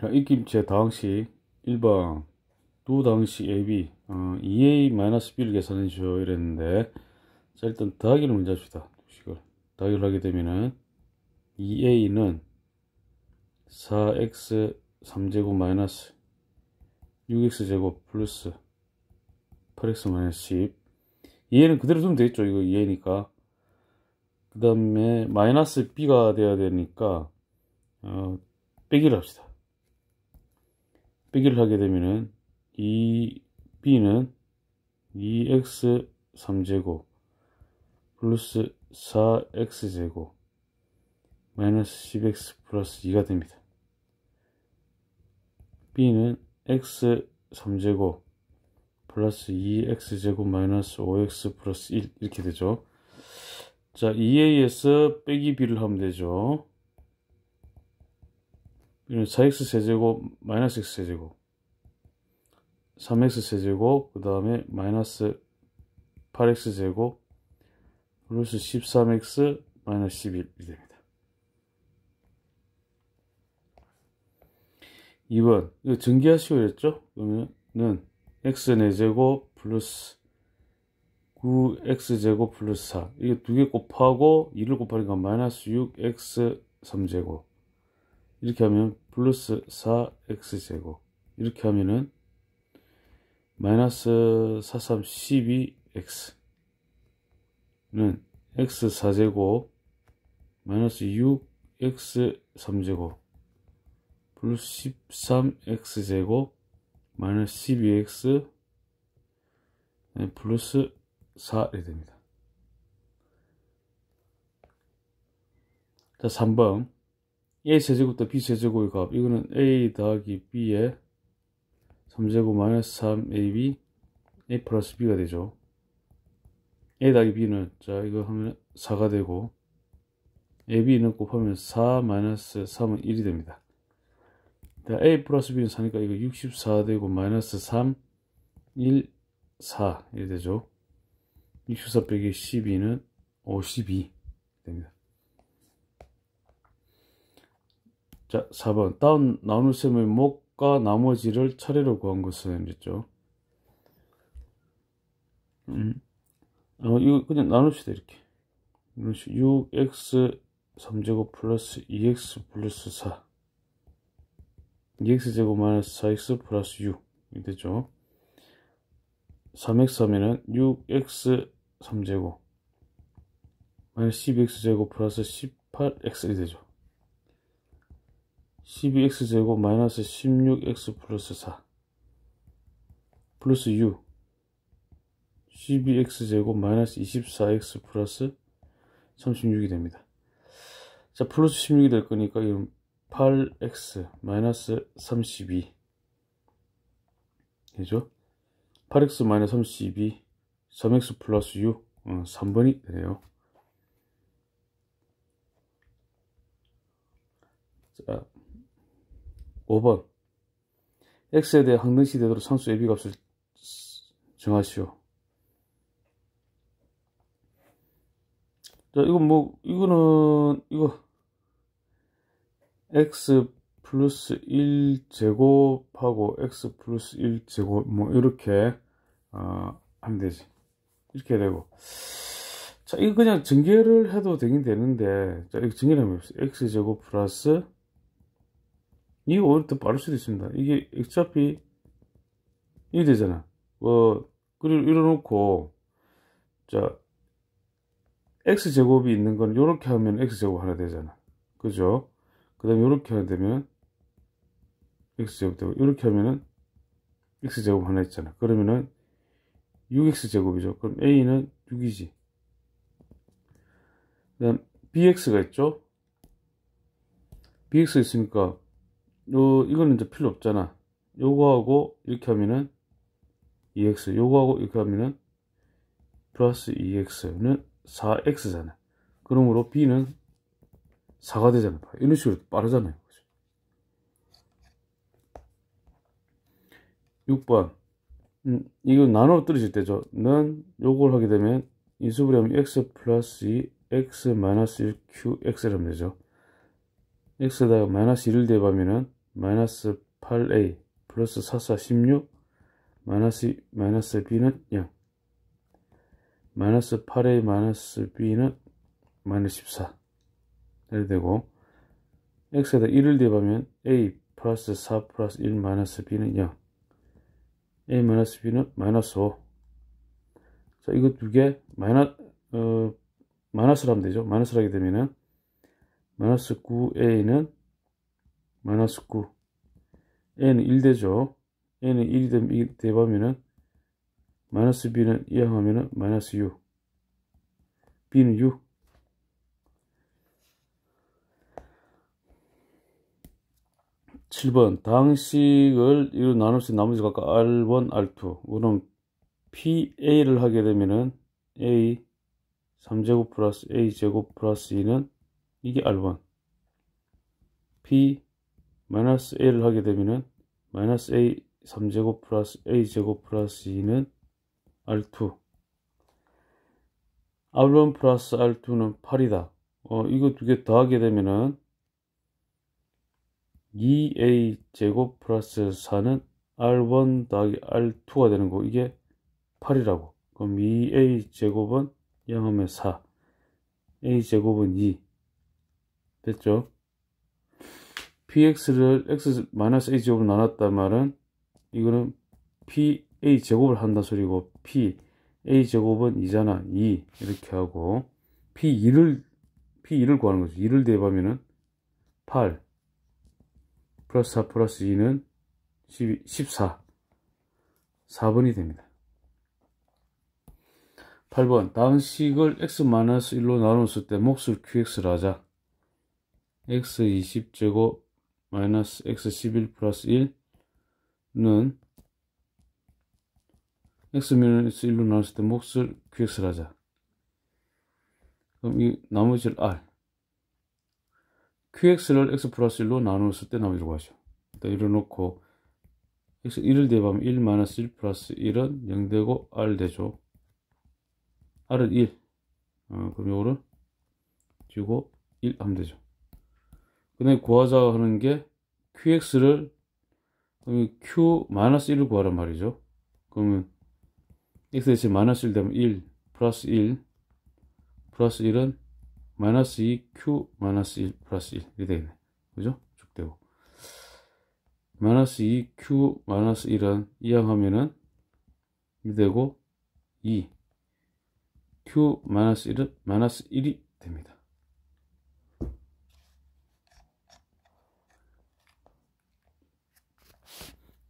자, 입김제 다항식 1번 두 다항식 AB 어, 2A-B를 계산해 주줘 이랬는데 자 일단 더하기를 먼저 합시다. 식을 더하기를 하게 되면은 2A는 4X 3제곱 마이너스 6X제곱 플러스 8X 마이너스 10 2A는 그대로 두면 되겠죠. 이거 2A니까 그 다음에 마이너스 B가 돼야 되니까 어, 빼기를 합시다. 빼기를 하게 되면은 이 b는 2x 3제곱 플러스 4x제곱 마이너스 10x 플러스 2가 됩니다. b는 x 3제곱 플러스 2x제곱 마이너스 5x 플러스 1 이렇게 되죠. 자, 2a에서 빼기 b를 하면 되죠. 4x 세제곱 마이너스 x 세제곱 3x 세제곱 그 다음에 마이너스 8x 제곱 플러스 13x 마이너스 11이 됩니다. 2번 이거 증기하시고 그랬죠? 그러면은 x 4제곱 플러스 9x제곱 플러스 4 이게 두 개 곱하고 2를 곱하니까 마이너스 6x 3제곱 이렇게 하면 플러스 4x제곱 이렇게 하면은 마이너스 43 12x는 x4제곱 마이너스 6x3제곱 플러스 13x제곱 마이너스 12x 플러스 4이 됩니다. 자, 3번 a 제곱부터 b 제곱의 값 이거는 a 더하기 b의 3제곱 마이너스 3ab a 플러스 b가 되죠 a 더하기 b는 자 이거 하면 4가 되고 ab는 곱하면 4 마이너스 3은 1이 됩니다 a 플러스 b는 4니까 이거 64 되고 마이너스 3 1 4이 되죠 64 빼기 12는 52 됩니다 자, 4번. 다운 나눗셈의 목과 나머지를 차례로 구한 것은 이랬죠. 음. 어, 이거 그냥 나눕시다, 이렇게. 이 6x 3제곱 플러스 2x 플러스 4. 2x 제곱 마이너스 4x 플러스 6. 이 되죠. 3x 하면은 6x 3제곱 마이너스 10x 제곱 플러스 18x이 되죠. 12x제곱 마이너스 16x 플러스 4 플러스 u 12x제곱 마이너스 24x 플러스 36이 됩니다. 자 플러스 16이 될 거니까 이건 8x 마이너스 32 되죠? 8x 마이너스 32 3x 플러스 u 3번이 어, 되네요. 자, 5번 x에 대해 항등시 되도록 상수 ab 값을 정하시오. 자, 이건 뭐, 이거는, 이거, x 플러스 1 제곱하고 x 플러스 1 제곱, 뭐, 이렇게, 어, 하면 되지. 이렇게 되고. 자, 이거 그냥 전개를 해도 되긴 되는데, 자, 이거 전개를 하면 x 제곱 플러스 이게 오히려 더 빠를 수도 있습니다. 이게 어차피 이게 되잖아. 어, 그리고 이어놓고 자 x 제곱이 있는 건 이렇게 하면 x 제곱 하나 되잖아. 그죠? 그다음 에 이렇게 하면 되면 x 제곱 되고 이렇게 하면은 x 제곱 하나 있잖아. 그러면은 6x 제곱이죠. 그럼 a는 6이지. 그다음 bx가 있죠. bx 가 있으니까 요 이거는 이제 필요 없잖아 요거하고 이렇게 하면은 EX 요거하고 이렇게 하면은 플러스 EX는 4X잖아 그러므로 B는 4가 되잖아 이런 식으로 빠르잖아요 6번 음, 이거 나눠 떨어질 때죠 는 요걸 하게 되면 인수분해 하면 X 플러스 2 e X 마이너스 1 q x 라면 되죠 X에다가 마이너스 1을 대입하면은 마이너스 8a 플러스 44 16 마이너스 마이너스 b는 0 마이너스 8a 마이너스 b는 마이너스 14를 되고 x에다 1을 대입하면 a 플러스 4 플러스 1 마이너스 b는 0 a 마이너스 b는 마이너스 5 자, 이거 두개 마이너, 어, 마이너스로 하면 되죠. 마이너스로 하게 되면은 마이너스 9a는 마이너스 9 n은 1되죠 n은 1이 되면은 마이너스 b는 이항하면은 마이너스 u b는 u 7번 당식을 이로 나눌수 나머지 각각 R1, R2 그럼 PA를 하게 되면은 A 3제곱 플러스 A제곱 플러스 2는 이게 R1 P 마이너스 a를 하게 되면은 마이너스 a 3제곱 플러스 a 제곱 플러스 2는 r2 r1 플러스 r2는 8이다 어 이거 두 개 더하게 되면은 2a 제곱 플러스 4는 r1 더하기 r2가 되는 거 이게 8이라고 그럼 2a 제곱은 양함의 4 a 제곱은 2 됐죠 px를 x a 제곱을 나눴단 말은 이거는 pa 제곱을 한다 소리고 p a 제곱은 이잖아2 이렇게 하고 p2를 p2를 구하는 거죠 2를 대입하면은 8 플러스 4 플러스 2는 12, 14 4번이 됩니다 8번 다음 식을 x-1로 나눴을 때 몫을 qx를 하자 x20제곱 마이너스 x11 플러스 1는 x 미너스 1로 나왔을 때 몫을 qx를 하자. 그럼 이 나머지를 r qx를 x 플러스 1로 나누었을때나머지로고 하죠. 일단 이를 놓고 x 1을 대입하면 1 마이너스 1 플러스 1은 0 되고 r 되죠. r은 1 어, 그럼 이거를 지고 1 하면 되죠. 그다음에 구하자 하는 게 qx를 q-1을 구하란 말이죠. 그러면 x에서 마이너스 1 되면 1 플러스 1 플러스 1은 마이너스 2 q 마이너스 1 플러스 1 이렇게 되겠네. 그죠? 쭉 되고 마이너스 2 q 마이너스 1은 이항하면은 이 되고 2 q 마이너스 1은 마이너스 1이 됩니다.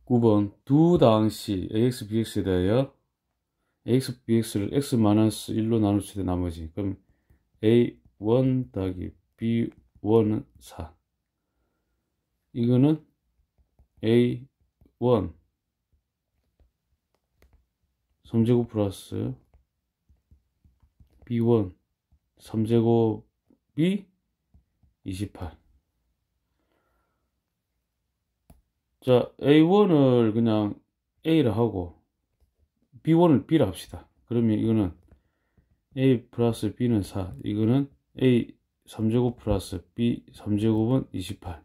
9번 두당시 ax bx에 대하여 ax bx를 x 마이스 1로 나눌 수있때 나머지 그럼 a1 더하기 b1은 4 이거는 a1 3제곱 플러스 b1 3제곱이 28 자, A1을 그냥 a 를 하고 B1을 b 를 합시다. 그러면 이거는 A 플러스 B는 4, 이거는 A 3제곱 플러스 B 3제곱은 28.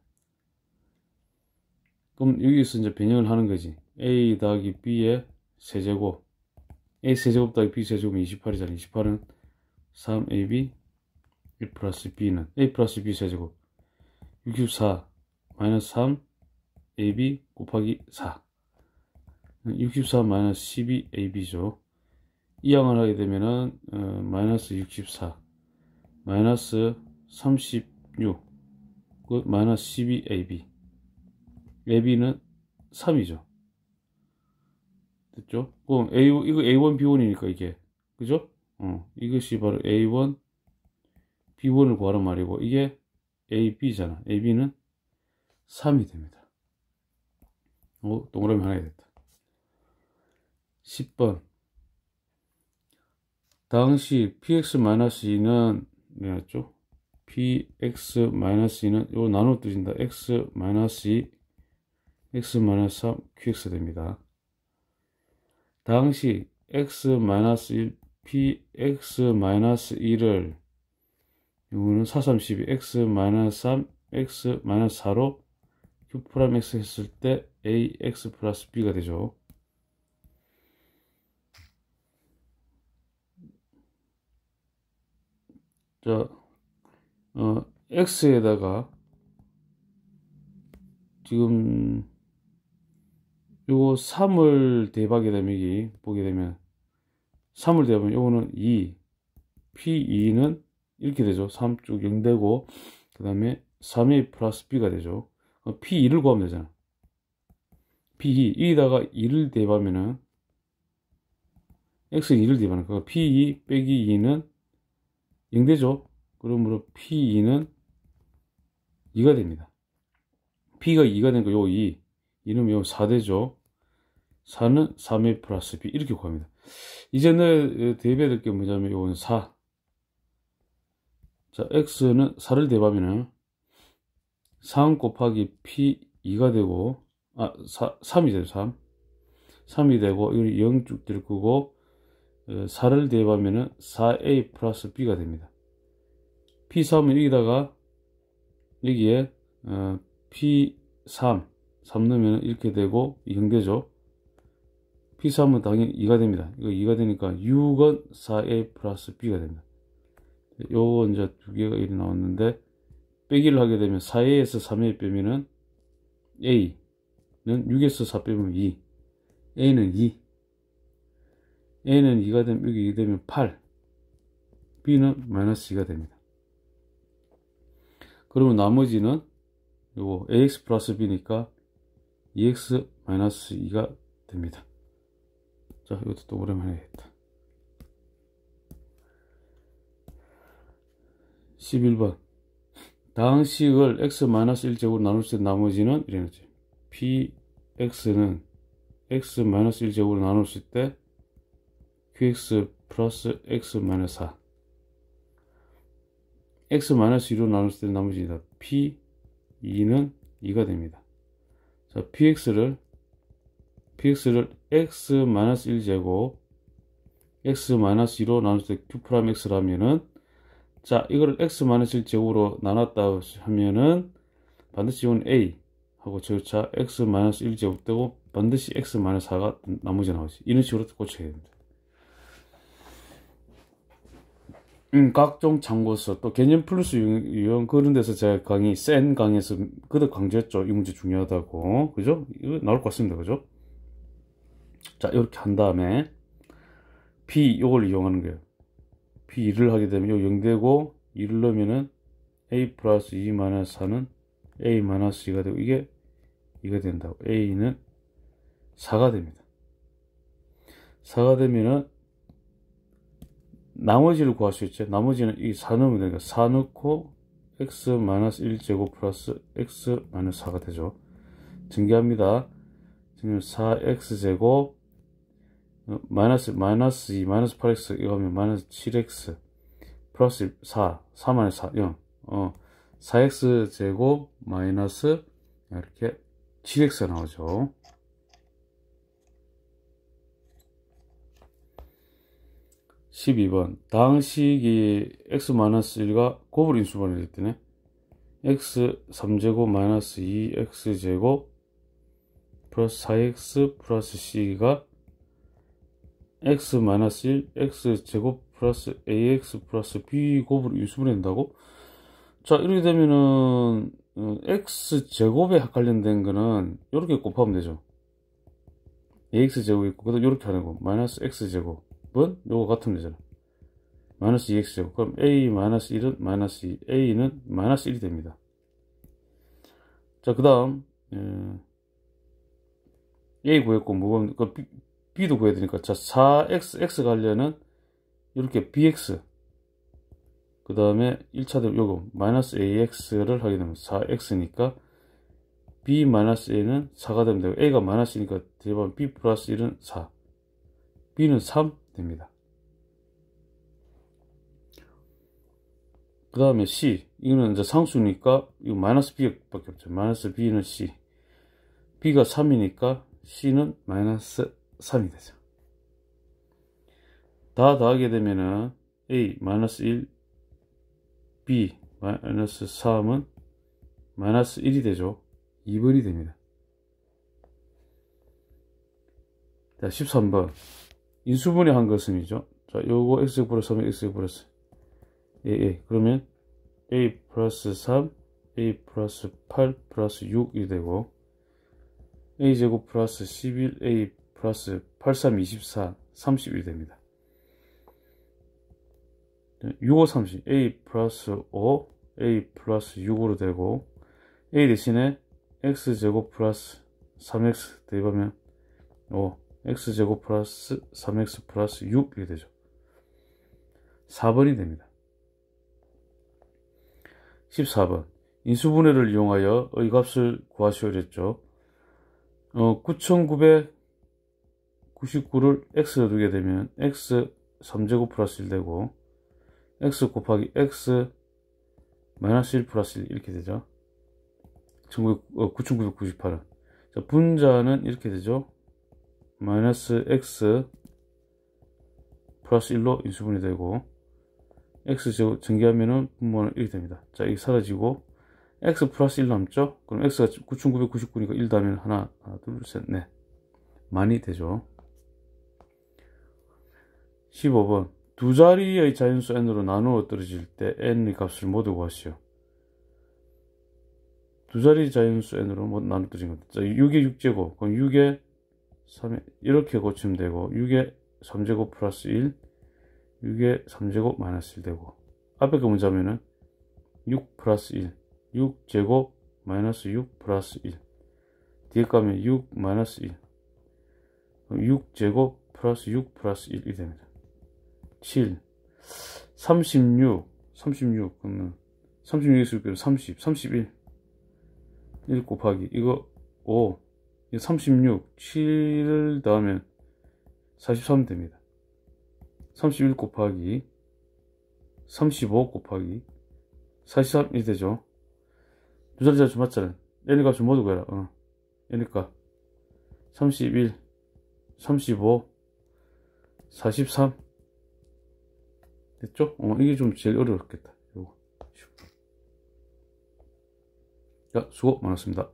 그럼 여기서 이제 변형을 하는 거지. A 더하기 B의 세제곱. A 세제곱 더하기 B 세제곱은 28이잖아. 28은 3AB 1 플러스 B는 A 플러스 B 세제곱. 64 마이너스 3 AB 곱하기 4 64 12 AB죠 이 양을 하게 되면은 어, 마이너스 64 마이너스 36그 마이너스 12 AB AB는 3이죠 됐죠? 그럼 A, 이거 A1, B1이니까 이게 그죠? 어, 이것이 바로 A1, B1을 구하란 말이고 이게 AB잖아 AB는 3이 됩니다 어, 동그라미 하나 됐다. 10번. 당시 px-2는 뭐였죠? px-2는 이거 나눠 뜨진다. x-2 x-3 qx 됩니다. 당시 x-1 px-1을 이거는 4, 3, 12 x-3 x-4로 Q 그 프라임 X 했을 때 AX 플러스 B가 되죠. 자, 어, X에다가 지금 요거 3을 대박이 되면 여기 보게 되면 3을 대하면 요거는 2 P2는 이렇게 되죠 3쪽 0되고 그 다음에 3이 플러스 B가 되죠 어, P2를 구하면 되잖아. P2, 1에다가 2를 대입하면은 X 2를 대입하는 거 그러니까 P2 빼기 2는 0 되죠? 그러므로 P2는 2가 됩니다. P가 2가 되니까 요 2, 2는 요 4 되죠? 4는 3의 플러스 P 이렇게 구합니다. 이제는 대입해야 될 게 뭐냐면 요건 4. 자, X는 4를 대입하면은 3 곱하기 P2가 되고 아 4, 3이 되죠 3 3이 되고 이걸 0쭉될 거고 4를 어, 대입하면 4A 플러스 B가 됩니다 P3은 여기다가 여기에 어, P3 3 넣으면 이렇게 되고 0 되죠 P3은 당연히 2가 됩니다 이거 2가 되니까 6은 4A 플러스 B가 됩니다 요거 이제 두 개가 이렇 나왔는데 빼기를 하게 되면 4a에서 3a 빼면은 a는 6에서 4 빼면 2 a는 2 a는 2가 되면 여기 되면 8 b는 마이너스 2가 됩니다 그러면 나머지는 요거 ax 플러스 b니까 e x 마이너스 2가 됩니다 자 이것도 또 오랜만에 겠다 11번 다 당식을 x-1제곱 나눌 때 나머지는 이런 거지. px는 x 1제곱로 나눌 때 qx 플러스 x-4 x-2로 나눌 때 나머지 다 p2는 2가 됩니다. 자, px를 px를 x-1제곱 x-2로 나눌 때 q 프라임 x라면은 자 이거를 x 1 제곱으로 나눴다 하면은 반드시 이건 a 하고 절차 x 1제곱 되고 반드시 x 마이너 4가 나머지 나오지 이런 식으로 고쳐야 됩니다 음, 각종 참고서 또 개념 플러스 유형 그런 데서 제가 강의 센 강의에서 그때 강조했죠 이 문제 중요하다고 그죠 이거 나올 것 같습니다 그죠 자 이렇게 한 다음에 b 이걸 이용하는 거예요 B2를 하게 되면 요 0되고 1을 넣으면은 A 플러스 2 e 마이너스 4는 A 마이너스 2가 되고 이게 2가 된다고 A는 4가 됩니다 4가 되면은 나머지를 구할 수 있죠 나머지는 이4는으면 되니까 4 넣고 x 마이너스 1제곱 플러스 x 마이너스 4가 되죠 증기합니다 4x제곱 마이너스 마이너스 2 마이너스 8x 이거 하면 마이너스 7x 플러스 4 4만에 4 0. 어 4x 제곱 마이너스 이렇게 7x 나오죠. 1 2번 당식이 x-1가 곱을 인수분해 됐더네 x 3제곱 마이너스 2x제곱 플러스 4x 플러스 c가 x 마이너스 1 x 제곱 플러스 ax 플러스 b 곱으로 유수분해 된다고? 자 이렇게 되면은 어, x 제곱에 관련된 거는 이렇게 곱하면 되죠 ax 제곱 있고 그다음 이렇게 하는 거 마이너스 x 제곱은 요거 같으면 되잖아 마이너스 2x e 제곱 그럼 a 마이너스 1은 마이너스 2 a는 마이너스 1이 됩니다 자그 다음 예, a 구했고 뭐그 B도 구해야 되니까 자 4XX 관련은 이렇게 BX 그 다음에 1차대 로 요거 마이너스 AX를 하게 되면 4X니까 B 마이너스 A는 4가 되면 되고 A가 마이너스니까 대반 B 플러스 1은 4 B는 3 됩니다 그 다음에 C 이거는 이제 상수니까 이거 마이너스 B 밖에 없죠 마이너스 B는 C B가 3이니까 C는 마이너스 3이 되죠. 다 더하게 되면은 a 마이너스 1 b 마이너스 3은 마이너스 1이 되죠. 2번이 됩니다. 자, 13번. 인수분해 한 것은이죠. 자, 요거 x 플러스 3, x 플러스. 예, 예. 그러면 a 플러스 3, a 플러스 8, 플러스 6이 되고, a 제곱 플러스 11, a 플러스 83, 24, 30이 됩니다. 6, 5, 30. A 플러스 5, A 플러스 6으로 되고 A 대신에 X제곱 플러스 3X 대입하면 5, X제곱 플러스 3X 플러스 6이 되죠. 4번이 됩니다. 14번. 인수분해를 이용하여 의값을 구하시오 이랬죠. 어, 9,900 99를 x로 두게 되면 x 3제곱 플러스 1 되고 x 곱하기 x 마이너스 1 플러스 1 이렇게 되죠. 9998은 어, 자, 분자는 이렇게 되죠. 마이너스 x 플러스 1로 인수분이 되고 x제곱 전개하면은 분모는 이렇게 됩니다. 자, 이게 사라지고 x 플러스 1 남죠? 그럼 x가 9999니까 1 다음에 하나, 하나 둘, 셋, 넷 많이 되죠. 15번 두 자리의 자연수 n으로 나누어 떨어질 때 n의 값을 모두 구하시오. 두 자리 자연수 n으로 뭐 나누어 떨어진 겁니다. 6의 6제곱 그럼 6의 3 이렇게 고치면 되고 6의 3제곱 플러스 1 6의 3제곱 마이너스 1 되고 앞에 그 문자면은 6 플러스 1 6제곱 마이너스 6 플러스 1 뒤에 가면 6 마이너스 1 6제곱 플러스 6 플러스 1이 됩니다. 7, 36, 36, 그러면 36에서 6 30, 31 1 곱하기 이거 5 36, 7을 더하면43 됩니다 31 곱하기 35 곱하기 43이 되죠 두 자리 자주 맞잖아요 n 가을 모두 구해라 어. n 값 31, 35, 43 됐죠? 어, 이게 좀 제일 어려웠겠다. 요거. 수고 많았습니다.